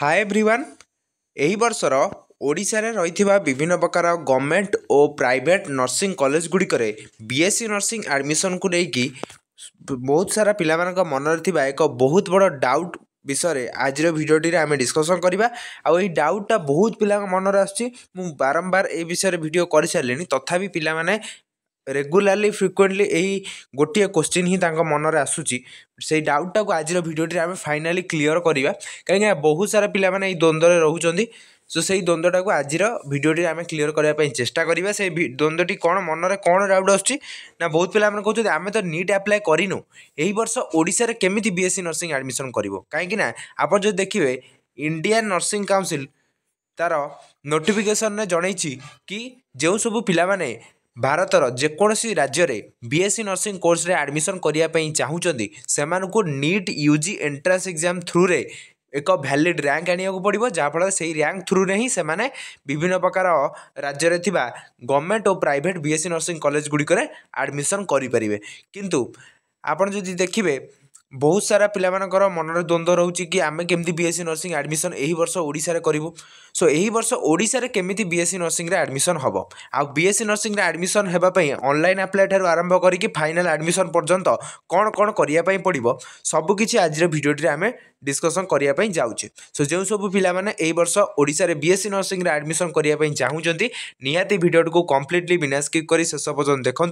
ହାଏ everyone ଏହି ବର୍ଷର ଓଡ଼ିଶାରେ ରହିଥିବା ବିଭିନ୍ନ ପ୍ରକାର ଗଭର୍ଣ୍ଣମେଣ୍ଟ ଓ ପ୍ରାଇଭେଟ୍ ନର୍ସିଂ କଲେଜ ଗୁଡ଼ିକରେ ବି ଏସ୍ ସି ନର୍ସିଂ ଆଡ଼ମିସନକୁ ନେଇକି ବହୁତ ସାରା ପିଲାମାନଙ୍କ ମନରେ ଥିବା ଏକ ବହୁତ ବଡ଼ ଡାଉଟ୍ ବିଷୟରେ ଆଜିର ଭିଡ଼ିଓଟିରେ ଆମେ ଡିସ୍କସନ୍ କରିବା ଆଉ ଏଇ ଡାଉଟ୍ଟା ବହୁତ ପିଲାଙ୍କ ମନରେ ଆସୁଛି ମୁଁ ବାରମ୍ବାର ଏ ବିଷୟରେ ଭିଡ଼ିଓ କରିସାରିଲିଣି ତଥାପି ପିଲାମାନେ ରେଗୁଲାରଲି ଫ୍ରିକ୍ୱେଣ୍ଟଲି ଏହି ଗୋଟିଏ କୋଶ୍ଚିନ୍ ହିଁ ତାଙ୍କ ମନରେ ଆସୁଛି ସେଇ ଡାଉଟ୍ଟାକୁ ଆଜିର ଭିଡ଼ିଓଟିରେ ଆମେ ଫାଇନାଲି କ୍ଲିଅର୍ କରିବା କାହିଁକିନା ବହୁତ ସାରା ପିଲାମାନେ ଏଇ ଦ୍ୱନ୍ଦ୍ୱରେ ରହୁଛନ୍ତି ସୋ ସେଇ ଦ୍ୱନ୍ଦ୍ୱଟାକୁ ଆଜିର ଭିଡ଼ିଓଟିରେ ଆମେ କ୍ଲିଅର୍ କରିବା ପାଇଁ ଚେଷ୍ଟା କରିବା ସେଇ ଦ୍ୱନ୍ଦ୍ୱଟି କ'ଣ ମନରେ କ'ଣ ଡାଉଟ୍ ଆସୁଛି ନା ବହୁତ ପିଲାମାନେ କହୁଛନ୍ତି ଆମେ ତ ନିଟ୍ ଆପ୍ଲାଏ କରିନୁ ଏହି ବର୍ଷ ଓଡ଼ିଶାରେ କେମିତି B S C nursing admission କରିବ କାହିଁକିନା ଆପଣ ଯଦି ଦେଖିବେ ଇଣ୍ଡିଆନ୍ ନର୍ସିଂ କାଉନସିଲ୍ ତା'ର ନୋଟିଫିକେସନ୍ରେ ଜଣେଇଛି କି ଯେଉଁ ସବୁ ପିଲାମାନେ ଭାରତର ଯେକୌଣସି ରାଜ୍ୟରେ ବିଏସ୍ସି ନର୍ସିଂ କୋର୍ସରେ ଆଡ଼ମିସନ୍ କରିବା ପାଇଁ ଚାହୁଁଛନ୍ତି ସେମାନଙ୍କୁ NEET U G entrance exam ଥ୍ରୁରେ ଏକ ଭ୍ୟାଲିଡ଼ ର୍ୟାଙ୍କ ଆଣିବାକୁ ପଡ଼ିବ ଯାହାଫଳରେ ସେହି ର୍ୟାଙ୍କ ଥ୍ରୁରେ ହିଁ ସେମାନେ ବିଭିନ୍ନ ପ୍ରକାର ରାଜ୍ୟରେ ଥିବା ଗଭର୍ଣ୍ଣମେଣ୍ଟ ଓ ପ୍ରାଇଭେଟ୍ ବିଏସ୍ସି ନର୍ସିଂ କଲେଜ ଗୁଡ଼ିକରେ ଆଡ଼ମିସନ୍ କରିପାରିବେ କିନ୍ତୁ ଆପଣ ଯଦି ଦେଖିବେ ବହୁତ ସାରା ପିଲାମାନଙ୍କର ମନରେ ଦ୍ୱନ୍ଦ୍ୱ ରହୁଛି କି ଆମେ କେମିତି B S C nursing admission ଏହି ବର୍ଷ ଓଡ଼ିଶାରେ କରିବୁ ସୋ ଏହି ବର୍ଷ ଓଡ଼ିଶାରେ କେମିତି ବି ଏସ୍ ସି ନର୍ସିଂରେ ଆଡ଼ମିସନ୍ ହେବ ଆଉ ବି ଏସ୍ ସି ନର୍ସିଂରେ ଆଡ଼ମିସନ୍ ହେବା ପାଇଁ ଅନଲାଇନ୍ ଆପ୍ଲାଏ ଠାରୁ ଆରମ୍ଭ କରିକି ଫାଇନାଲ୍ ଆଡ଼ମିସନ୍ ପର୍ଯ୍ୟନ୍ତ କ'ଣ କ'ଣ କରିବା ପାଇଁ ପଡ଼ିବ ସବୁକିଛି ଆଜିର ଭିଡ଼ିଓଟିରେ ଆମେ ডিসকসন করা যাচ্ছে সো যে সব পিলামানে এই বর্ষ ওড়শার বিএসসি নর্সিংরে আডমিশন করা চাহুমান নিহতি ভিডিওটি কমপ্লিটলি বিনা স্কিপ করে শেষ পর্যন্ত দেখুন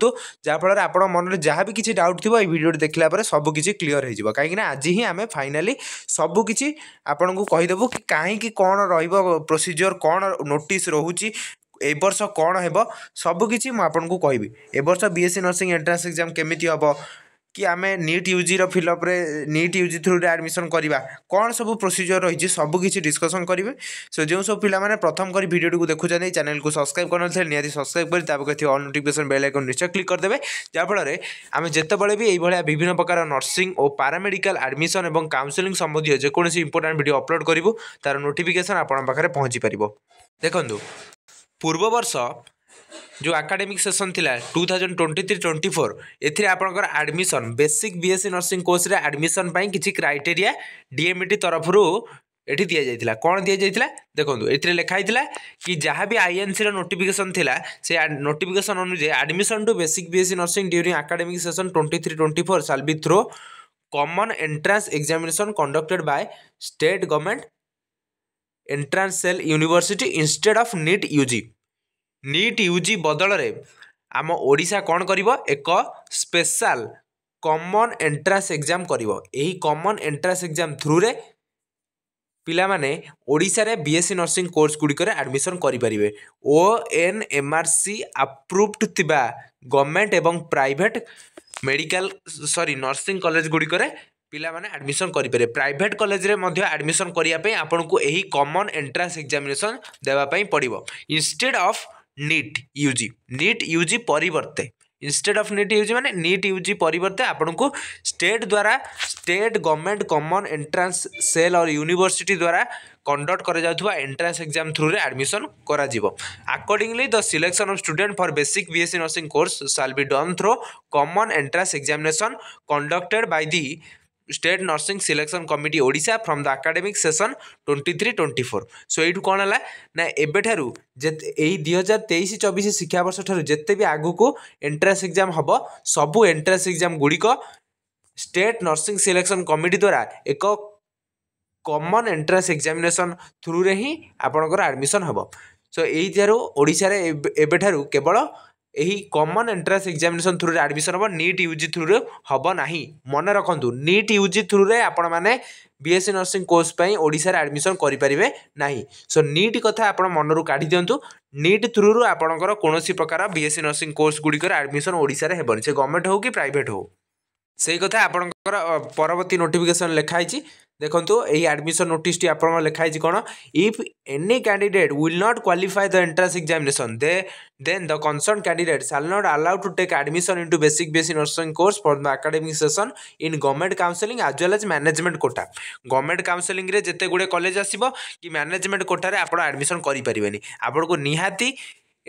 যাফলের আপনার মনে যা বি কিছু ডাউট থাকবে এই ভিডিওটি দেখলা পরে সবুকিছি ক্লিয়ার হয়ে যাব কিনা আজ হি আমি ফাইনালি সবুকিছি আপনার কইদেবু কি কী কোণ রহব প্রোসিজিওর কোণ নোটিস রহুচি এ বর্ষ কোণ হব সবুকিছি মু আপনার কবি এবর্ষ বিএসসি নর্সিং এন্ট্রান্স এক্সাম কেমিতি হব କି ଆମେ ନିଟ୍ ୟୁ ୟୁଜିର ଫିଲଅପ୍ରେ ନିଟ୍ ୟୁ ଜି ଥ୍ରୁରେ ଆଡ଼ମିସନ୍ କରିବା କ'ଣ ସବୁ ପ୍ରୋସିଜର୍ ରହିଛି ସବୁ କିଛି ଡିସ୍କସନ୍ କରିବେ ସେ ଯେଉଁ ସବୁ ପିଲାମାନେ ପ୍ରଥମ କରି ଭିଡ଼ିଓଟିକୁ ଦେଖୁଛନ୍ତି ଚ୍ୟାନେଲ୍କୁ ସବସ୍କ୍ରାଇବ୍ କରିନଥିଲେ ନିହାତି ସବସ୍କ୍ରାଇବ୍ କରି ତା ପାଖରେ ଥିବା ଅଲ୍ ନୋଟିଫିକେସନ୍ ବେଲ୍ ଆଇକନ୍ ନିଶ୍ଚୟ କ୍ଲିକ୍ କରିଦେବେ ଯାହାଫଳରେ ଆମେ ଯେତେବେଳେ ବି ଏଇଭଳିଆ ବିଭିନ୍ନ ପ୍ରକାର ନର୍ସିଂ ଓ ପାରାମେଡ଼ିକାଲ୍ ଆଡ଼ମିସନ୍ ଏବଂ କାଉନ୍ସେଲିଂ ସମ୍ବନ୍ଧୀୟ ଯେକୌଣସି ଇମ୍ପୋର୍ଟାଣ୍ଟ ଭିଡ଼ିଓ ଅପଲୋଡ଼୍ କରିବୁ ତା'ର ନୋଟିଫିକେସନ୍ ଆପଣଙ୍କ ପାଖରେ ପହଞ୍ଚିପାରିବ ଦେଖନ୍ତୁ ପୂର୍ବ ବର୍ଷ जो आकाडेमिक सेसन थिला 2023 24 एथिरे आपनकर admission basic BSc nursing course रे एडमिशन पई किछि क्राइटेरिया डीएमईटी तरफ रु এটি দিয়ে যাই কোণ দিয়ে যাই দেখুন এতে লেখা হয়েছিল কি যা বি আইএনসি নোটিফিকেসন লা সে নোটিফিকেসন অনুযায়ী admission to basic BSc nursing during academic session twenty three twenty four সাল be through common entrance examination conducted by state government entrance cell university instead of NEET UG NEET U G ବଦଳରେ ଆମ ଓଡ଼ିଶା କ'ଣ କରିବ ଏକ special common entrance exam କରିବ ଏହି common entrance exam ଥ୍ରୁରେ ପିଲାମାନେ ଓଡ଼ିଶାରେ B S C nursing course ଗୁଡ଼ିକରେ ଆଡ଼ମିସନ୍ କରିପାରିବେ O N M R C approved ଥିବା ଗଭର୍ଣ୍ଣମେଣ୍ଟ ଏବଂ private medical sorry nursing college ଗୁଡ଼ିକରେ ପିଲାମାନେ ଆଡ଼ମିସନ୍ କରିପାରିବେ ପ୍ରାଇଭେଟ୍ କଲେଜରେ ମଧ୍ୟ ଆଡ଼ମିସନ୍ କରିବା ପାଇଁ ଆପଣଙ୍କୁ ଏହି କମନ୍ ଏଣ୍ଟ୍ରାନ୍ସ ଏକ୍ଜାମିନେସନ୍ ଦେବା ପାଇଁ ପଡ଼ିବ instead of NEET UG NEET UG পরিবর্তে ইনস্টেড অফ নিট ইউজি মানে নিট ইউজি পরিবর্তে আপনার স্টেট দ্বারা state government common entrance cell or university দ্বারা কন্ডক্ট করা যাওয়া এন্ট্রান্স এক্সাম থ্রুরে আডমিশন করা accordingly the selection of student for basic BSc nursing course shall be done through common entrance examination conducted by the state nursing selection committee Odisha from the academic session twenty three twenty four so ଏଇଠୁ କ'ଣ ହେଲା ନା ଏବେଠାରୁ ଯେତେ ଏଇ ଦୁଇ ହଜାର ତେଇଶ ଚବିଶ ଶିକ୍ଷାବର୍ଷ ଠାରୁ ଯେତେ ବି ଆଗକୁ ଏଣ୍ଟ୍ରାନ୍ସ ଏକ୍ଜାମ୍ ହେବ ସବୁ ଏଣ୍ଟ୍ରାନ୍ସ ଏକ୍ଜାମ୍ ଗୁଡ଼ିକ ଷ୍ଟେଟ୍ ନର୍ସିଂ ସିଲେକ୍ସନ୍ କମିଟି ଦ୍ୱାରା ଏକ କମନ୍ ଏଣ୍ଟ୍ରାନ୍ସ ଏକ୍ଜାମିନେସନ୍ ଥ୍ରୁରେ ହିଁ ଆପଣଙ୍କର ଆଡ଼ମିସନ୍ ହେବ ସୋ ଏଇଥିରୁ ଓଡ଼ିଶାରେ ଏବେଠାରୁ କେବଳ ଏହି କମନ୍ ଏଣ୍ଟ୍ରାନ୍ସ ଏକ୍ଜାମିନେସନ୍ ଥ୍ରୁରେ ଆଡ଼ମିସନ୍ ହେବ ନିଟ୍ ୟୁ ଜି ଥ୍ରୁରେ ହେବ ନାହିଁ ମନେ ରଖନ୍ତୁ ନିଟ୍ ୟୁ ଜି ଥ୍ରୁରେ ଆପଣମାନେ ବିଏସ୍ସି ନର୍ସିଂ କୋର୍ସ ପାଇଁ ଓଡ଼ିଶାରେ ଆଡ଼ମିସନ୍ କରିପାରିବେ ନାହିଁ ସୋ ନିଟ୍ କଥା ଆପଣ ମନରୁ କାଢ଼ି ଦିଅନ୍ତୁ ନିଟ୍ ଥ୍ରୁରୁ ଆପଣଙ୍କର କୌଣସି ପ୍ରକାର ବିଏସ୍ସି ନର୍ସିଂ କୋର୍ସ ଗୁଡ଼ିକରେ ଆଡ଼ମିସନ୍ ଓଡ଼ିଶାରେ ହେବନି ସେ ଗଭର୍ଣ୍ଣମେଣ୍ଟ ହେଉ କି ପ୍ରାଇଭେଟ୍ ହେଉ ସେଇ କଥା ଆପଣଙ୍କର ପରବର୍ତ୍ତୀ ନୋଟିଫିକେସନ୍ ଲେଖା ହେଇଛି ଦେଖନ୍ତୁ ଏହି ଆଡ଼ମିସନ୍ ନୋଟିସ୍ଟି ଆପଣଙ୍କର ଲେଖା ହେଇଛି କ'ଣ if any candidate will not qualify the entrance examination the then the concern candidate shall not allowed to take admission in to basic basic nursing course for the academic session in government counselling as well as management quota government କାଉନ୍ସେଲିଂରେ ଯେତେ ଗୁଡ଼ିଏ college ଆସିବ କି management କୋଟାରେ ଆପଣ admission କରିପାରିବେନି ଆପଣଙ୍କୁ ନିହାତି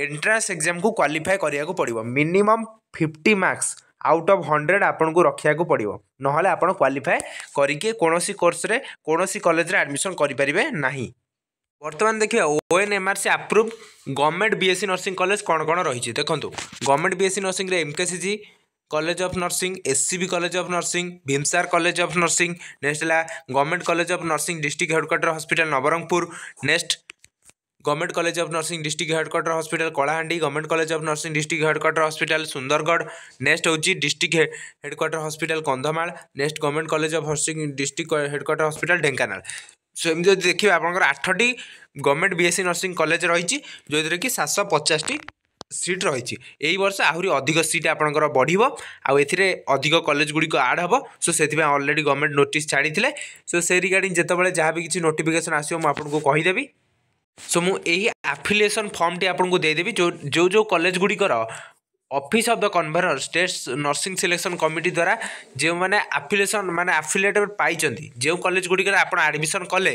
ଏଣ୍ଟ୍ରାନ୍ସ ଏକ୍ଜାମ୍କୁ କ୍ୱାଲିଫାଏ କରିବାକୁ ପଡ଼ିବ minimum fifty marks out of hundred ଆପଣଙ୍କୁ ରଖିବାକୁ ପଡ଼ିବ ନହେଲେ ଆପଣ କ୍ୱାଲିଫାଏ କରିକି କୌଣସି କୋର୍ସରେ କୌଣସି କଲେଜରେ ଆଡ଼ମିସନ୍ କରିପାରିବେ ନାହିଁ ବର୍ତ୍ତମାନ ଦେଖିବା O N M R C approve government B S C nursing college କ'ଣ କ'ଣ ରହିଛି ଦେଖନ୍ତୁ ଗଭର୍ଣ୍ଣମେଣ୍ଟ ବି ଏସ୍ ସି ନର୍ସିଂରେ M K C G college of nursing S C B college of nursing VIMSAR college of nursing next ହେଲା government college of nursing district headquarter hospital Nabarangpur next government college of nursing district headquarter hospital Kalahandi government college of nursing district headquarter hospital Sundargarh next হচ্ছে district headquarter hospital Kandhamal next government college of nursing district headquarter hospital Dhenkanal সেমি যদি দেখবে আপনার আঠটি government BSc nursing college রয়েছে যেদিরে কি সাতশো পচাশটি সিট রয়েছে এই বর্ষ আহরি অধিক সিট আপনার বড়ব আথিরে অধিক কলেজ গুড়ি আড হব সো সে অলরেডি গভর্নমেন্ট নোটিস ছাড়িলে সো সে রিগার্ডিং যেতবে যা বি কিছু নোটিফিকেসন আসবে মু আপনার কহিদেবি ସୋ ମୁଁ ଏହି ଆଫିଲିଏସନ୍ ଫର୍ମଟି ଆପଣଙ୍କୁ ଦେଇଦେବି ଯେଉଁ ଯେଉଁ ଯେଉଁ କଲେଜ ଗୁଡ଼ିକର office of the convener state nursing selection committee ଦ୍ୱାରା ଯେଉଁମାନେ ଆଫିଲିଏସନ୍ ମାନେ ଆଫିଲିଏଟେଡ଼ ପାଇଛନ୍ତି ଯେଉଁ କଲେଜ ଗୁଡ଼ିକରେ ଆପଣ ଆଡ଼ମିସନ୍ କଲେ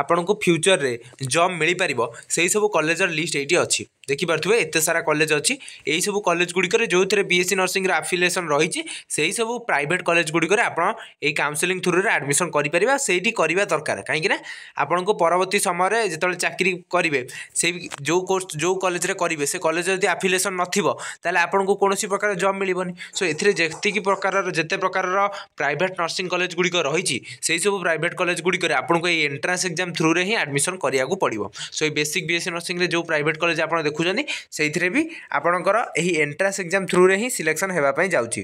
ଆପଣଙ୍କୁ ଫ୍ୟୁଚର୍ରେ ଜବ୍ ମିଳିପାରିବ ସେହିସବୁ କଲେଜର ଲିଷ୍ଟ ଏଇଠି ଅଛି ଦେଖିପାରୁଥିବେ ଏତେ ସାରା କଲେଜ ଅଛି ଏହିସବୁ କଲେଜ ଗୁଡ଼ିକରେ ଯେଉଁଥିରେ ବି ଏସ୍ ସି ନର୍ସିଂର ଆଫିଲିଏସନ୍ ରହିଛି ସେହିସବୁ ପ୍ରାଇଭେଟ୍ କଲେଜ ଗୁଡ଼ିକରେ ଆପଣ ଏହି କାଉନ୍ସେଲିଂ ଥ୍ରୁରେ ଆଡ଼ମିସନ୍ କରିପାରିବେ ସେଇଠି କରିବା ଦରକାର କାହିଁକିନା ଆପଣଙ୍କୁ ପରବର୍ତ୍ତୀ ସମୟରେ ଯେତେବେଳେ ଚାକିରି କରିବେ ସେଇ ଯେଉଁ କୋର୍ସ ଯେଉଁ କଲେଜରେ କରିବେ ସେ କଲେଜ ଯଦି ଆଫିଲିଏସନ୍ ନଥିବ ତାହେଲେ ଆପଣଙ୍କୁ କୌଣସି ପ୍ରକାର ଜବ୍ ମିଳିବନି ସୋ ଏଥିରେ ଯେତିକି ପ୍ରକାରର ଯେତେ ପ୍ରକାରର ପ୍ରାଇଭେଟ୍ ନର୍ସିଂ କଲେଜ ଗୁଡ଼ିକ ରହିଛି ସେହିସବୁ ପ୍ରାଇଭେଟ୍ କଲେଜ ଗୁଡ଼ିକରେ ଆପଣଙ୍କୁ ଏଇ ଏଣ୍ଟ୍ରାନ୍ସ ଏକ୍ଜାମ୍ ଏକ୍ଜାମ୍ ଥ୍ରୁରେ ହିଁ ଆଡ଼ମିସନ୍ କରିବାକୁ ପଡ଼ିବ ସୋ ଏଇ ବେସିକ୍ ବିଏସ୍ସି ନର୍ସିଂରେ ଯେଉଁ ପ୍ରାଇଭେଟ୍ କଲେଜ ଆପଣ ଦେଖୁଛନ୍ତି ସେଇଥିରେ ବି ଆପଣଙ୍କର ଏହି ଏଣ୍ଟ୍ରାନ୍ସ ଏକ୍ଜାମ୍ ଥ୍ରୁରେ ହିଁ ସିଲେକ୍ସନ୍ ହେବା ପାଇଁ ଯାଉଛି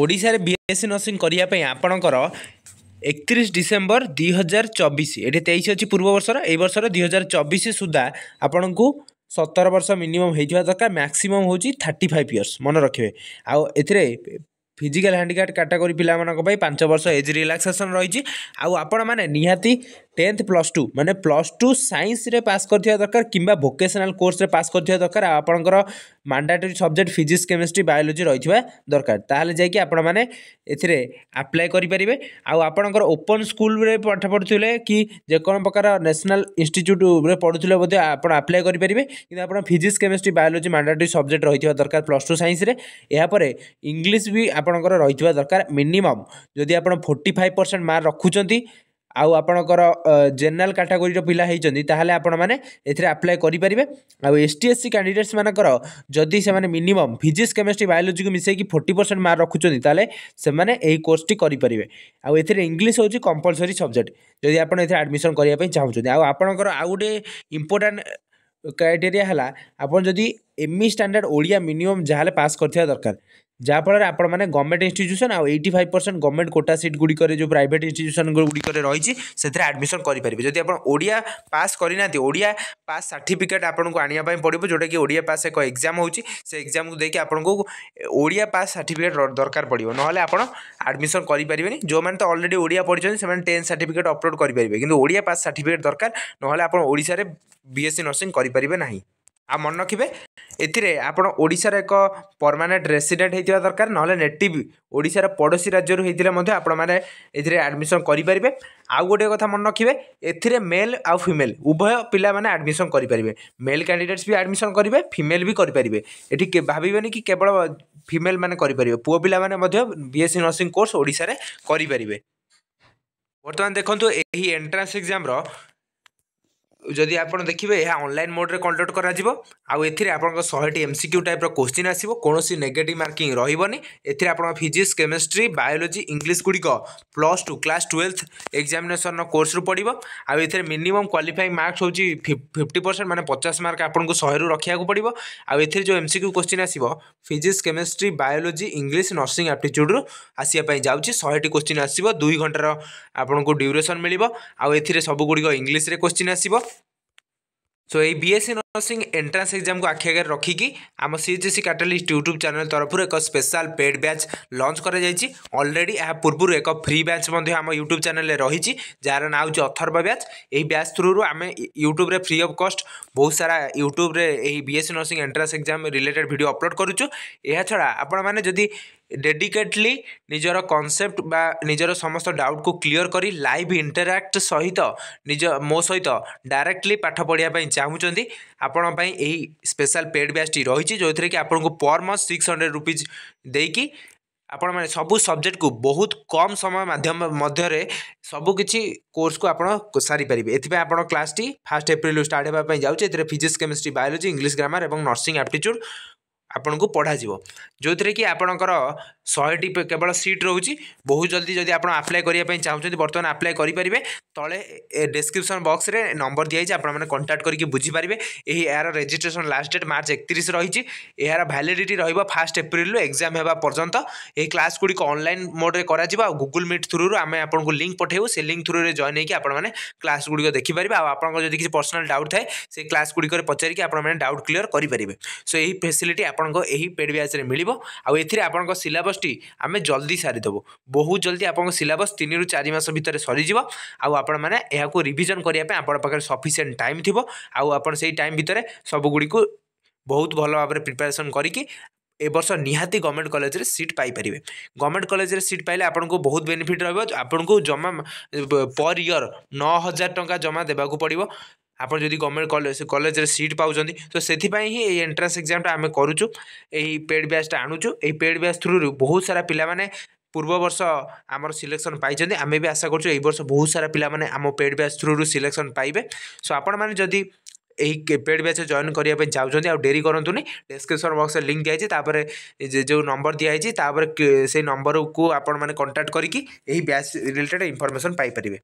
ଓଡ଼ିଶାରେ ବିଏସ୍ସି ନର୍ସିଂ କରିବା ପାଇଁ ଆପଣଙ୍କର একত্রিশ ডিসেম্বর দুই হাজার চবিশ এটি তেইশ অছি পূর্ব বর্ষর এই বর্ষর দুই হাজার চবিশ সুদ্ধা আপনার সতর বর্ষ মিনিমম হয়ে দরকার ম্যাক্সিমম হচ্ছে থার্টি ফাইভ ইয়র্স মনে রাখবে আথিরে ফিজিক্যাল হ্যান্ডিক্যাপ ক্যাটাগোরি পিলামানক পাই পাঁচ বর্ষ এজ রিল্যাক্সেসন রয়েছে আপনার নিহতি টেন্থ প্লস টু মানে প্লস টু সাইন্সরে পাস করতে দরকার কিংবা ভোকেশনাল কোর্সরে পাস করতে দরকার আপনার mandatory subject physics chemistry biology রয়েছে দরকার তাহলে যাই আপনার মানে এতে আপ্লাই করে পারে আপনার ওপন স্কুলরে পাঠ পড়ুলে কি যেকোন প্রকার ন্যাশনাল ইনস্টিচ্ୟୁଟ୍ରେ ପଢ଼ୁଥିଲେ ମଧ୍ୟ ଆପଣ ଆପ୍ଲାଏ କରିପାରିବେ କିନ୍ତୁ ଆପଣ physics chemistry biology mandatory subject ରହିଥିବା ଦରକାର ପ୍ଲସ୍ ଟୁ ସାଇନ୍ସରେ ଏହାପରେ ଇଂଲିଶ ବି ଆପଣଙ୍କର ରହିଥିବା ଦରକାର ମିନିମମ୍ ଯଦି ଆପଣ ଫୋର୍ଟି ଫାଇଭ୍ ପରସେଣ୍ଟ ମାର୍କ ରଖୁଛନ୍ତି ଆଉ ଆପଣଙ୍କର ଜେନେରାଲ କାଟାଗୋରୀର ପିଲା ହୋଇଛନ୍ତି ତାହେଲେ ଆପଣମାନେ ଏଥିରେ ଆପ୍ଲାଏ କରିପାରିବେ ଆଉ S T S C candidates ମାନଙ୍କର ଯଦି ସେମାନେ ମିନିମମ୍ ଫିଜିକ୍ସ କେମିଷ୍ଟ୍ରି ବାୟୋଲୋଜିକୁ ମିଶାଇକି ଫୋର୍ଟି ପରସେଣ୍ଟ ମାର୍କ ରଖୁଛନ୍ତି ତାହେଲେ ସେମାନେ ଏହି କୋର୍ସଟି କରିପାରିବେ ଆଉ ଏଥିରେ ଇଂଲିଶ ହେଉଛି କମ୍ପଲସରି ସବଜେକ୍ଟ ଯଦି ଆପଣ ଏଥିରେ ଆଡ଼ମିସନ୍ କରିବା ପାଇଁ ଚାହୁଁଛନ୍ତି ଆଉ ଆପଣଙ୍କର ଆଉ ଗୋଟେ ଇମ୍ପୋର୍ଟାଣ୍ଟ କ୍ରାଇଟେରିଆ ହେଲା ଆପଣ ଯଦି ଏମି ଷ୍ଟାଣ୍ଡାର୍ଡ଼ ଓଡ଼ିଆ ମିନିମମ୍ ଯାହା ହେଲେ ପାସ୍ କରିଥିବା ଦରକାର ଯାହାଫଳରେ ଆପଣମାନେ ଗଭର୍ଣ୍ଣମେଣ୍ଟ ଇନଷ୍ଟିଚ୍ୟୁସନ୍ ଆଉ eighty five percent government quota seat ଗୁଡ଼ିକରେ ଯେଉଁ ପ୍ରାଇଭେଟ୍ ଇନଷ୍ଟିଚ୍ୟୁସନ୍ ଗୁଡ଼ିକରେ ରହିଛି ସେଥିରେ ଆଡ଼ମିସନ୍ କରିପାରିବେ ଯଦି ଆପଣ ଓଡ଼ିଆ ପାସ୍ କରିନାହାନ୍ତି ଓଡ଼ିଆ ପାସ୍ ସାର୍ଟିଫିକେଟ୍ ଆପଣଙ୍କୁ ଆଣିବା ପାଇଁ ପଡ଼ିବ ଯେଉଁଟାକି ଓଡ଼ିଆ ପାସ୍ ଏକ ଏକ୍ଜାମ୍ ହେଉଛି ସେ ଏକ୍ଜାମ୍କୁ ଦେଇକି ଆପଣଙ୍କୁ ଓଡ଼ିଆ ପାସ୍ ସାର୍ଟିଫିକେଟ୍ ଦରକାର ପଡ଼ିବ ନହେଲେ ଆପଣ ଆଡ଼ମିସନ୍ କରିପାରିବେନି ଯେଉଁମାନେ ତ ଅଲରେଡ଼ି ଓଡ଼ିଆ ପଢ଼ିଛନ୍ତି ସେମାନେ ଟେନ୍ଥ ସାର୍ଟିଫିକେଟ୍ ଅପଲୋଡ଼୍ କରିପାରିବେ କିନ୍ତୁ ଓଡ଼ିଆ ପାସ୍ ସାର୍ଟିଫିକେଟ୍ ଦରକାର ନହେଲେ ଆପଣ ଓଡ଼ିଶାରେ ବି ଏସ୍ ସି ନର୍ସିଂ କରିପାରିବେ ନାହିଁ ଆଉ ମନେ ରଖିବେ ଏଥିରେ ଆପଣ ଓଡ଼ିଶାର ଏକ ପରମାନେଣ୍ଟ ରେସିଡେଣ୍ଟ ହେଇଥିବା ଦରକାର ନହେଲେ ନେଟିଭ୍ ଓଡ଼ିଶାର ପଡ଼ୋଶୀ ରାଜ୍ୟରୁ ହେଇଥିଲେ ମଧ୍ୟ ଆପଣମାନେ ଏଥିରେ ଆଡ଼ମିସନ୍ କରିପାରିବେ ଆଉ ଗୋଟିଏ କଥା ମନେ ରଖିବେ ଏଥିରେ ମେଲ୍ ଆଉ ଫିମେଲ୍ ଉଭୟ ପିଲାମାନେ ଆଡ଼ମିସନ୍ କରିପାରିବେ ମେଲ୍ କ୍ୟାଣ୍ଡିଡେଟ୍ସ ବି ଆଡ଼ମିସନ୍ କରିବେ ଫିମେଲ୍ ବି କରିପାରିବେ ଏଠି ଭାବିବେନି କି କେବଳ ଫିମେଲ୍ମାନେ କରିପାରିବେ ପୁଅ ପିଲାମାନେ ମଧ୍ୟ ବି ବିଏସ୍ସି ନର୍ସିଂ କୋର୍ସ ଓଡ଼ିଶାରେ କରିପାରିବେ ବର୍ତ୍ତମାନ ଦେଖନ୍ତୁ ଏହି ଏଣ୍ଟ୍ରାନ୍ସ ଏକ୍ଜାମ୍ର ଯଦି ଆପଣ ଦେଖିବେ ଏହା ଅନଲାଇନ୍ ମୋଡ଼ରେ କଣ୍ଡକ୍ଟ କରାଯିବ ଆଉ ଏଥିରେ ଆପଣଙ୍କ ଶହେଟି ଏମ୍ ସି କ୍ୟୁ ଟାଇପ୍ର କୋଶ୍ଚିନ୍ ଆସିବ କୌଣସି ନେଗେଟିଭ୍ ମାର୍କିଂ ରହିବନି ଏଥିରେ ଆପଣ ଫିଜିକ୍ସ କେମିଷ୍ଟ୍ରି ବାୟୋଲୋଜି ଇଂଲିଶ ଗୁଡ଼ିକ ପ୍ଲସ୍ ଟୁ କ୍ଲାସ୍ ଟୁଏଲ୍ଥ ଏକ୍ଜାମିନେସନ୍ର କୋର୍ସରୁ ପଡ଼ିବ ଆଉ ଏଥିରେ ମିନିମମ୍ କ୍ୱାଲିଫାଇଂ ମାର୍କସ୍ ହେଉଛି ଫିଫ୍ଟି ପରସେଣ୍ଟ ମାନେ ପଚାଶ ମାର୍କ ଆପଣଙ୍କୁ ଶହେରୁ ରଖିବାକୁ ପଡ଼ିବ ଆଉ ଏଥିରେ ଯେଉଁ ଏମ୍ ସି କ୍ୟୁ କୋଶ୍ଚିନ୍ ଆସିବ physics chemistry biology English nursing ଆପ୍ଟିଚ୍ୟୁଡ଼୍ରୁ ଆସିବା ପାଇଁ ଯାଉଛି ଶହେଟି କୋଶ୍ଚିନ୍ ଆସିବ ଦୁଇ ଘଣ୍ଟାର ଆପଣଙ୍କୁ ଡ୍ୟୁରେସନ୍ ମିଳିବ ଆଉ ଏଥିରେ ସବୁଗୁଡ଼ିକ ଇଂଲିଶରେ କୋଶ୍ଚିନ୍ ଆସିବ সো এই বিএসসি ନର୍ସିଂ ଏଣ୍ଟ୍ରାନ୍ସ ଏକ୍ଜାମକୁ ଆଖି ଆଗରେ ରଖିକି ଆମ ସିଏଚ୍ଏସି କାଟାଲିଷ୍ଟ ୟୁଟ୍ୟୁବ୍ ଚ୍ୟାନେଲ୍ ତରଫରୁ ଏକ ସ୍ପେଶାଲ ପେଡ୍ ବ୍ୟାଚ୍ ଲଞ୍ଚ କରାଯାଇଛି ଅଲରେଡ଼ି ଏହା ପୂର୍ବରୁ ଏକ ଫ୍ରି ବ୍ୟାଚ୍ ମଧ୍ୟ ଆମ ୟୁଟ୍ୟୁବ୍ ଚ୍ୟାନେଲ୍ରେ ରହିଛି ଯାହାର ନାଁ ହେଉଛି ଅଥର୍ବ ବ୍ୟାଚ୍ ଏହି ବ୍ୟାଚ୍ ଥ୍ରୁରୁ ଆମେ ୟୁଟ୍ୟୁବ୍ରେ ଫ୍ରି ଅଫ୍ କଷ୍ଟ ବହୁତ ସାରା ୟୁଟ୍ୟୁବ୍ରେ ଏହି BSc nursing entrance exam related video upload କରୁଛୁ ଏହାଛଡ଼ା ଆପଣମାନେ ଯଦି डेडिकेटली निजर कनसेप्ट निजर समस्त डाउट को क्लियर कर लाइव इंटराक्ट सहित निज मो सहित डायरेक्टली पाठ पढ़ापी चाहूँ आपण स्पेशल पेड ब्याच टी रही जो थे कि आपको per month six hundred rupees दे कि आपण सब सब्जेक्ट को बहुत कम समय मध्यम मध्य सबकि कोर्स को आप सारी एप क्लास टी फास्ट एप्रिल स्टार्ट होगापी जाऊँच physics chemistry biology English grammar और नर्सी आप्टिच्यूड আপনক পঢ়া দিব যোতরে কি আপনকৰ 100 টি কেৱল সিট ৰহুচি বহুত জলদি যদি আপোন এপ্লাই কৰি পাই চাওচନ୍ତି বৰ্তমান এপ্লাই কৰি পৰিবে তলে এ ডেসক্ৰিপচন বক্সৰে নম্বৰ দি আছে আপোন মানে কণ্টাক্ট কৰি বুজি পৰিবে এই ইয়াৰ ৰেজিষ্ট্ৰেচন লাষ্ট ডেট मार्च 31 ৰহিচি ইয়াৰ ভ্যালিডিটি ৰহিব 1 এপ্ৰিল লৈ এক্সাম হেবা পৰ্যন্ত এই ক্লাছ গুডিক অনলাইন মোডৰে কৰা দিব আৰু গুগল মিট থ্ৰুৰে আমি আপোনক লিংক পঠাও সে লিংক থ্ৰুৰে জয়েন হৈ কি আপোন মানে ক্লাছ গুডিক দেখি পৰিব আৰু আপোনক যদি কিবা পার্সোনাল ডাউট থাকে সে ক্লাছ গুডিকৰ পচাৰি কি আপোন মানে ডাউট ক্লিয়ৰ কৰি পৰিবে সো এই ফেচিলিটি ଆପଣଙ୍କ ଏହି ପେଡ଼୍ ବ୍ୟାଚ୍ରେ ମିଳିବ ଆଉ ଏଥିରେ ଆପଣଙ୍କ ସିଲାବସ୍ଟି ଆମେ ଜଲ୍ଦି ସାରିଦେବୁ ବହୁତ ଜଲ୍ଦି ଆପଣଙ୍କ ସିଲାବସ୍ ତିନିରୁ ଚାରି ମାସ ଭିତରେ ସରିଯିବ ଆଉ ଆପଣମାନେ ଏହାକୁ ରିଭିଜନ୍ କରିବା ପାଇଁ ଆପଣଙ୍କ ପାଖରେ ସଫିସିଏଣ୍ଟ ଟାଇମ୍ ଥିବ ଆଉ ଆପଣ ସେଇ ଟାଇମ୍ ଭିତରେ ସବୁଗୁଡ଼ିକୁ ବହୁତ ଭଲ ଭାବରେ ପ୍ରିପାରେସନ୍ କରିକି এবর্ষ নিহতি গভর্নমেন্ট কলেজের সিট পাইপারে গভর্নমেন্ট কলেজের সিট পাইলে আপনার বহুত বেনিফিট রহব আপনার জমা পর ইয়র ন হাজার টাকা জমা দেওয়া পড়ব ଆପଣ ଯଦି ଗଭର୍ଣ୍ଣମେଣ୍ଟ କଲେଜ କଲେଜରେ ସିଟ୍ ପାଉଛନ୍ତି ତ ସେଥିପାଇଁ ହିଁ ଏଇ ଏଣ୍ଟ୍ରାନ୍ସ ଏକ୍ଜାମଟା ଆମେ କରୁଛୁ ଏହି ପେଡ଼୍ ବ୍ୟାଚ୍ଟା ଆଣୁଛୁ ଏହି ପେଡ଼୍ ବ୍ୟାଚ୍ ଥ୍ରୁରୁ ବହୁତ ସାରା ପିଲାମାନେ ପୂର୍ବ ବର୍ଷ ଆମର ସିଲେକ୍ସନ୍ ପାଇଛନ୍ତି ଆମେ ବି ଆଶା କରୁଛୁ ଏହି ବର୍ଷ ବହୁତ ସାରା ପିଲାମାନେ ଆମ ପେଡ଼୍ ବ୍ୟାଚ୍ ଥ୍ରୁରୁ ସିଲେକ୍ସନ୍ ପାଇବେ ସୋ ଆପଣମାନେ ଯଦି ଏହି ପେଡ଼୍ ବ୍ୟାଚ୍ରେ ଜଏନ୍ କରିବା ପାଇଁ ଚାହୁଁଛନ୍ତି ଆଉ ଡେରି କରନ୍ତୁନି ଡେସ୍କ୍ରିପସନ୍ ବକ୍ସରେ ଲିଙ୍କ୍ ଦିଆଯାଇଛି ତାପରେ ଯେଉଁ ନମ୍ବର ଦିଆଯାଇଛି ତାପରେ ସେଇ ନମ୍ବରକୁ ଆପଣମାନେ କଣ୍ଟାକ୍ଟ କରିକି ଏହି ବ୍ୟାଚ୍ ରିଲେଟେଡ଼୍ ଇନଫର୍ମେସନ୍ ପାଇପାରିବେ